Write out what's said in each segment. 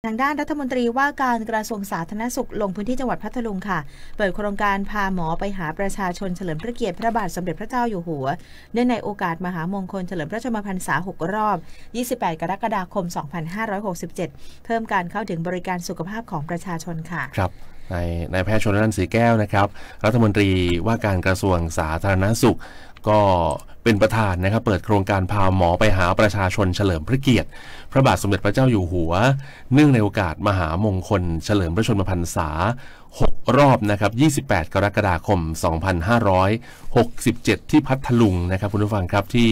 ทางด้านรัฐมนตรีว่าการกระทรวงสาธารณสุข ลงพื้นที่จังหวัดพัทลุงค่ะ เปิดโครงการพาหมอไปหาประชาชนเฉลิมพระเกียรติพระบาทสมเด็จพระเจ้าอยู่หัว เนื่องในโอกาสมหามงคลเฉลิมพระชนมพรรษา6รอบ 28 กรกฎาคม 2567 เพิ่มการเข้าถึงบริการสุขภาพของประชาชนค่ะ ครับนายนแพทย์ชนรัตน์สีแก้วนะครับรัฐมนตรีว่าการกระทรวงสาธารณสุขก็เป็นประธานนะครับเปิดโครงการพาหมอไปหาประชาชนเฉลิมพระเกียรติ พระบาทสมเด็จพระเจ้าอยู่หัว เนื่องในโอกาสมหามงคลเฉลิมพระชนมพรรษา6รอบนะครับ 28 กรกฎาคม 2567 ที่พัทลุงนะครับ คุณผู้ฟังครับที่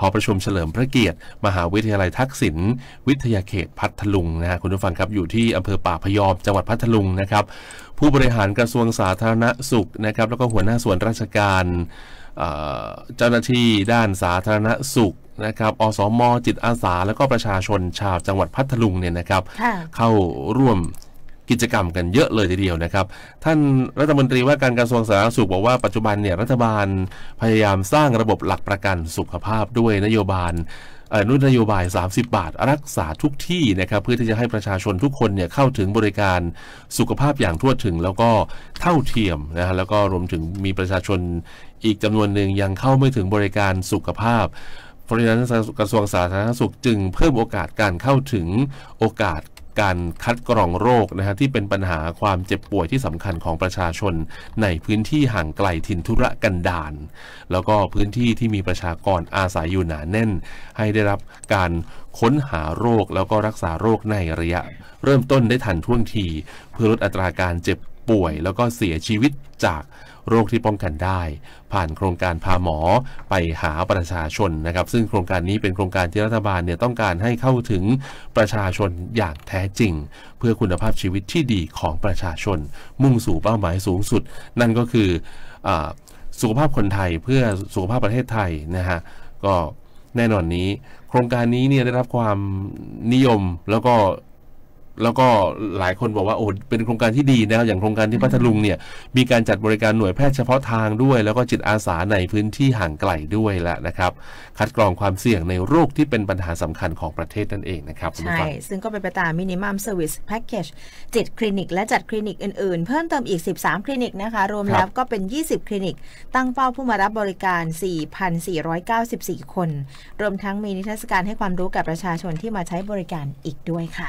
หอประชุมเฉลิมพระเกียรติ มหาวิทยาลัยทักษิณวิทยาเขตพัทลุงนะคุณผู้ฟังครับอยู่ที่อำเภอป่าพยอมจังหวัดพัทลุงนะครับ ผู้บริหารกระทรวงสาธารณสุขนะครับแล้วก็หัวหน้าส่วนราชการเจ้าหน้าที่ด้านสาธารณสุขนะครับ อสอมอจิตอาสาและก็ประชาชนชาวจังหวัดพัทลุงเนี่ยนะครับเข้าร่วมกิจกรรมกันเยอะเลยทีเดียวนะครับ ท่านรัฐมนตรีว่าการกระทรวงสาธารณสุขบอกว่าปัจจุบันเนี่ยรัฐบาลพยายามสร้างระบบหลักประกันสุขภาพด้วยนโยบายนุนโยบาย 30 บาท รักษาทุกที่นะครับ เพื่อที่จะให้ประชาชนทุกคนเนี่ยเข้าถึงบริการสุขภาพอย่างทั่วถึง แล้วก็เท่าเทียมนะฮะแล้วก็รวมถึงมีประชาชนอีกจำนวนหนึ่งยังเข้าไม่ถึงบริการสุขภาพ เพราะฉะนั้นกระทรวงสาธารณสุขจึงเพิ่มโอกาสการเข้าถึงโอกาสการคัดกรองโรคนะฮะที่เป็นปัญหาความเจ็บป่วยที่สำคัญของประชาชนในพื้นที่ห่างไกลถิ่นทุรกันดารแล้วก็พื้นที่ที่มีประชากรอาศัยอยู่หนาแน่น ให้ได้รับการค้นหาโรคแล้วก็รักษาโรคในระยะ เริ่มต้นได้ทันท่วงที เพื่อลดอัตราการเจ็บป่วยแล้วก็เสียชีวิตจากโรคที่ป้องกันได้ ผ่านโครงการพาหมอไปหาประชาชนนะครับ ซึ่งโครงการนี้เป็นโครงการที่รัฐบาลเนี่ยต้องการให้เข้าถึงประชาชนอย่างแท้จริง เพื่อคุณภาพชีวิตที่ดีของประชาชน มุ่งสู่เป้าหมายสูงสุด นั่นก็คืออสุขภาพคนไทยเพื่อสุขภาพประเทศไทยนะฮะก็แน่นอนนี้ โครงการนี้เนี่ยได้รับความนิยมแล้วก็แล้วก็หลายคนบอกว่าโอ้เป็นโครงการที่ดีนะครับ อย่างโครงการที่พัทลุงเนี่ย มีการจัดบริการหน่วยแพทย์เฉพาะทางด้วย แล้วก็จิตอาสาในพื้นที่ห่างไกลด้วยละนะครับ คัดกรองความเสี่ยงในโรคที่เป็นปัญหาสำคัญของประเทศนั่นเองนะครับ ใช่ ซึ่งก็เป็นไปตามมินิมัมเซอร์วิสแพ็กเกจจิตคลินิกและจัดคลินิกอื่นๆ เพิ่มเติมอีก13 คลินิกนะคะ รวมแล้วก็เป็น 20 คลินิกตั้งเป้าผู้มารับบริการ 4,494 คน รวมทั้งมีนิทรรศการให้ความรู้กับประชาชนที่มาใช้บริการอีกด้วยค่ะ